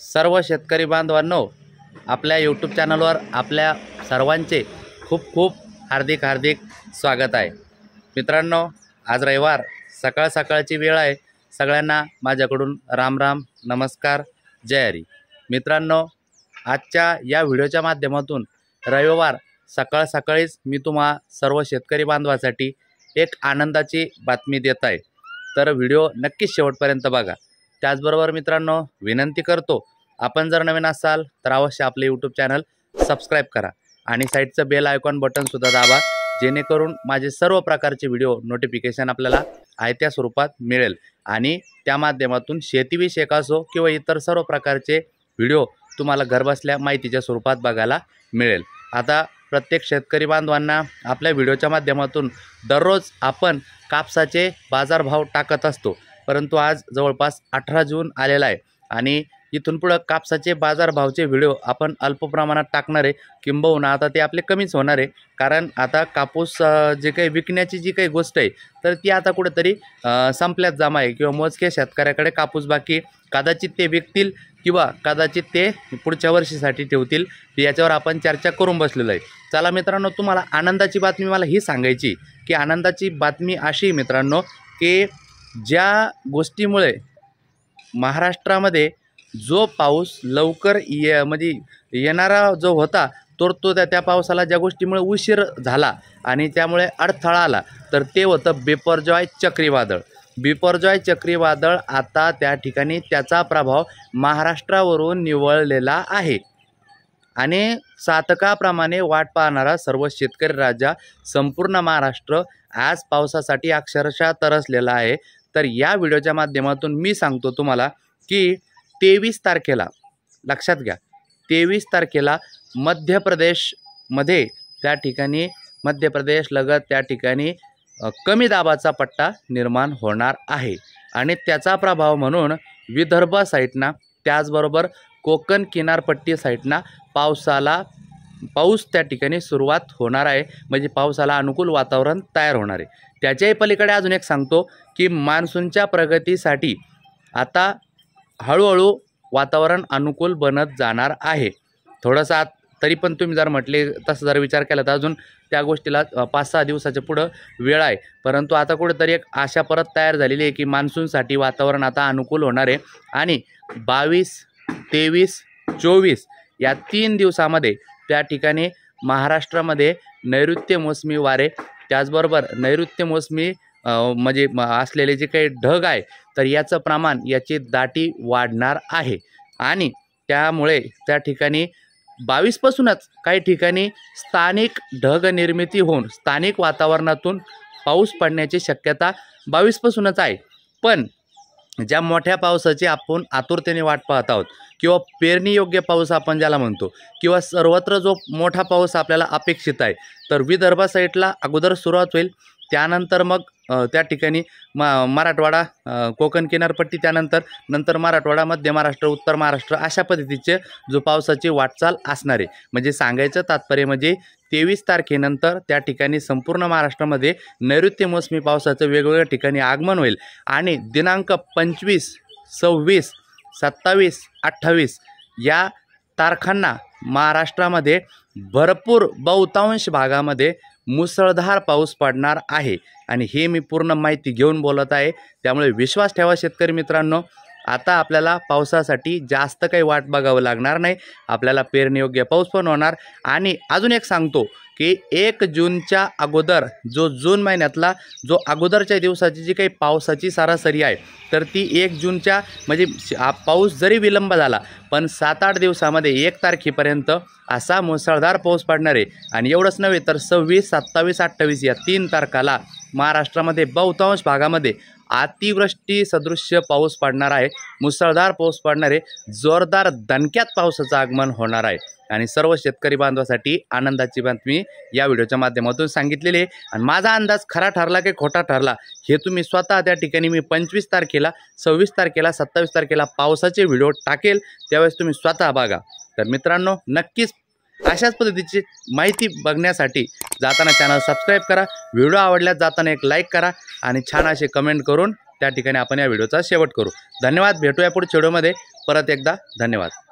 सर्व शेतकरी बांधवांनो आपल्या यूट्यूब चॅनलवर आपल्या सर्वांचे खूप खूप हार्दिक हार्दिक स्वागत आहे मित्रांनो आज रविवार सकाळ सकाळची वेळ आहे सगळ्यांना माझ्याकडून राम राम नमस्कार जय हरी मित्रांनो आजच्या या व्हिडिओच्या माध्यमातून रविवार सकाळ सकाळीच मी तुम्हा सर्व शेतकरी बांधवासाठी एक आनंदाची बातमी देत आहे तर व्हिडिओ नक्कीच शेवटपर्यंत बघा त्याचबरोबर मित्रांनो विनंती करतो आपण जर नवीन असाल तर अवश्य आपले यूट्यूब चॅनल सबस्क्राईब करा आणि साईडचं बेल आयकॉन बटनसुद्धा दाबा जेणेकरून माझे सर्व प्रकारचे व्हिडिओ नोटिफिकेशन आपल्याला आयत्या स्वरूपात मिळेल आणि त्या माध्यमातून शेतीविषयक असो किंवा इतर सर्व प्रकारचे व्हिडिओ तुम्हाला घरबसल्या माहितीच्या स्वरूपात बघायला मिळेल आता प्रत्येक शेतकरी बांधवांना आपल्या व्हिडिओच्या माध्यमातून दररोज आपण कापसाचे बाजारभाव टाकत असतो परंतु आज जवळपास अठरा जून आलेला आहे आणि इथून पुढं कापसाचे बाजारभावचे व्हिडिओ आपण अल्प प्रमाणात टाकणार आहे किंबहुना आता ते आपले कमीच होणार आहे कारण आता कापूस जे काही विकण्याची जी काही गोष्ट आहे तर ती आता कुठेतरी संपल्यात जमा आहे किंवा मोजके शेतकऱ्याकडे कापूस बाकी कदाचित ते विकतील किंवा कदाचित ते पुढच्या वर्षीसाठी ठेवतील याच्यावर आपण चर्चा करून बसलेलो आहे चला मित्रांनो तुम्हाला आनंदाची बातमी मला ही सांगायची की आनंदाची बातमी अशी मित्रांनो की ज्या गोष्टीमुळे महाराष्ट्रामध्ये जो पाऊस लवकर ये म्हणजे येणारा जो होता तर तो त्या त्या पावसाला ज्या गोष्टीमुळे उशीर झाला आणि त्यामुळे अडथळा आला तर ते होतं बेपरजॉय चक्रीवादळ बिपरजॉय चक्रीवादळ आता त्या ठिकाणी त्याचा प्रभाव महाराष्ट्रावरून निवळलेला आहे आणि सातकाप्रमाणे वाट पाहणारा सर्व शेतकरी राजा संपूर्ण महाराष्ट्र आज पावसासाठी अक्षरशः तरसलेला आहे तर या व्हिडिओच्या माध्यमातून मी सांगतो तुम्हाला की तेवीस तारखेला लक्षात घ्या तेवीस तारखेला मध्य प्रदेशमध्ये त्या ठिकाणी मध्य प्रदेश लगत त्या ठिकाणी कमी दाबाचा पट्टा निर्माण होणार आहे आणि त्याचा प्रभाव म्हणून विदर्भ साईटना त्याचबरोबर कोकण किनारपट्टी साईटना पावसाला पाऊस त्या ठिकाणी सुरुवात होणार आहे म्हणजे पावसाला अनुकूल वातावरण तयार होणार आहे त्याच्याही पलीकडे अजून एक सांगतो की मान्सूनच्या प्रगतीसाठी आता हळूहळू वातावरण अनुकूल बनत जाणार आहे थोडंसं तरी पण तुम्ही जर म्हटले तसं जर विचार केला तर अजून त्या गोष्टीला पाच सहा दिवसाच्या पुढं वेळ आहे परंतु आता कुठेतरी एक आशा परत तयार झालेली आहे की मान्सूनसाठी वातावरण आता अनुकूल होणार आहे आणि बावीस तेवीस चोवीस या तीन दिवसामध्ये त्या ठिकाणी महाराष्ट्रामध्ये नैऋत्य मोसमी वारे त्याचबरोबर नैऋत्य मोसमी म्हणजे असलेले जे काही ढग आहे तर याचं प्रमाण याची दाटी वाढणार आहे आणि त्यामुळे त्या ठिकाणी बावीसपासूनच काही ठिकाणी स्थानिक ढग निर्मिती होऊन स्थानिक वातावरणातून पाऊस पडण्याची शक्यता बावीसपासूनच आहे पण ज्या मोठ्या पावसाची आपण आतुरतेने वाट पाहत आहोत किंवा पेरणीयोग्य पाऊस आपण ज्याला म्हणतो किंवा सर्वत्र जो मोठा पाऊस आपल्याला अपेक्षित आहे तर विदर्भ साईडला अगोदर सुरुवात होईल त्यानंतर मग त्या ठिकाणी म मराठवाडा कोकण किनारपट्टी त्यानंतर नंतर मराठवाडा मध्य महाराष्ट्र उत्तर महाराष्ट्र अशा पद्धतीचे जो पावसाची वाटचाल असणार आहे म्हणजे सांगायचं तात्पर्य म्हणजे तेवीस तारखेनंतर त्या ठिकाणी संपूर्ण महाराष्ट्रामध्ये नैऋत्य मोसमी पावसाचं वेगवेगळ्या ठिकाणी आगमन होईल आणि दिनांक पंचवीस सव्वीस सत्तावीस अठ्ठावीस या तारखांना महाराष्ट्रामध्ये भरपूर बहुतांश भागामध्ये मुसळधार पाऊस पडणार आहे आणि हे मी पूर्ण माहिती घेऊन बोलत आहे त्यामुळे विश्वास ठेवा शेतकरी मित्रांनो आता आपल्याला पावसासाठी जास्त काही वाट बघावं लागणार नाही आपल्याला पेरणीयोग्य पाऊस पण होणार आणि अजून एक सांगतो की एक जूनच्या अगोदर जो जून महिन्यातला जो अगोदरच्या दिवसाची जी काही पावसाची सरासरी आहे तर ती एक जूनच्या म्हणजे पाऊस जरी विलंब झाला पण सात आठ दिवसामध्ये एक तारखेपर्यंत असा मुसळधार पाऊस पडणार आहे आणि एवढंच नव्हे तर सव्वीस सत्तावीस अठ्ठावीस या तीन तारखाला महाराष्ट्रामध्ये बहुतांश भागामध्ये अतिवृष्टी सदृश्य पाऊस पडणार आहे मुसळधार पाऊस पडणार आहे जोरदार दणक्यात पावसाचं आगमन होणार आहे आणि सर्व शेतकरी बांधवासाठी आनंदाची बातमी या व्हिडिओच्या माध्यमातून सांगितलेली आहे आणि माझा अंदाज खरा ठरला की खोटा ठरला हे तुम्ही स्वतः त्या ठिकाणी मी पंचवीस तारखेला सव्वीस तारखेला सत्तावीस तारखेला पावसाचे व्हिडिओ टाकेल त्यावेळेस तुम्ही स्वतः बघा तर मित्रांनो नक्कीच अशाच पद्धतीची माहिती बघण्यासाठी जाताना चॅनल सबस्क्राईब करा व्हिडिओ आवडल्यास जाताना एक लाईक करा आणि छान असे कमेंट करून त्या ठिकाणी आपण या व्हिडिओचा शेवट करू धन्यवाद भेटूया पुढच्या व्हिडिओमध्ये परत एकदा धन्यवाद